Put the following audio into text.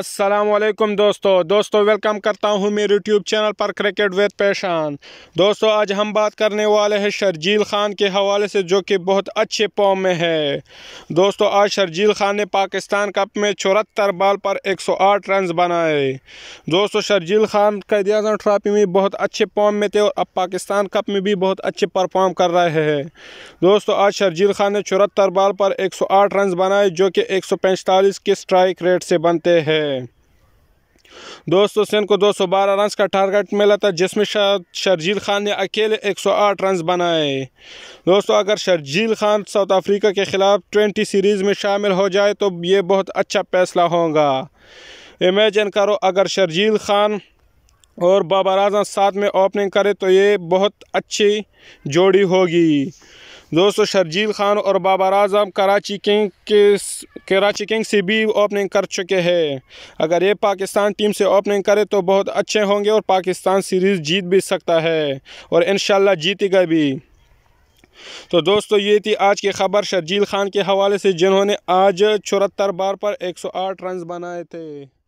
असलम दोस्तों दोस्तों वेलकम करता हूं मेरे यूट्यूब चैनल पर क्रिकेट विद पेशान दोस्तों आज हम बात करने वाले हैं शर्जील खान के हवाले से जो कि बहुत अच्छे फॉर्म में है दोस्तों आज शर्जील खान ने पाकिस्तान कप में चौहत्तर बॉल पर 108 रन बनाए दोस्तों शर्जील खान कैद अजम ट्रॉफी में बहुत अच्छे फॉर्म में थे और अब पाकिस्तान कप में भी बहुत अच्छे परफॉर्म कर रहे हैं दोस्तों आज शर्जील खान ने चौहत्तर बॉल पर एक रन बनाए जो कि एक के स्ट्राइक रेट से बनते हैं है दोस्तों सेन को 212 रन्स का टारगेट मिला था जिसमें शर्जील खान ने अकेले 108 रन्स बनाए दोस्तों अगर शर्जील खान साउथ अफ्रीका के ख़िलाफ़ ट्वेंटी सीरीज़ में शामिल हो जाए तो ये बहुत अच्छा फैसला होगा इमेजिन करो अगर शर्जील खान और बाबर आजम साथ में ओपनिंग करे तो ये बहुत अच्छी जोड़ी होगी दोस्तों शर्जील खान और बाबर आजम कराची किंग के कराची किंग से भी ओपनिंग कर चुके हैं अगर ये पाकिस्तान टीम से ओपनिंग करे तो बहुत अच्छे होंगे और पाकिस्तान सीरीज़ जीत भी सकता है और इन जीतेगा भी तो दोस्तों ये थी आज की खबर शर्जील खान के हवाले से जिन्होंने आज चौहत्तर बार पर 108 रन बनाए थे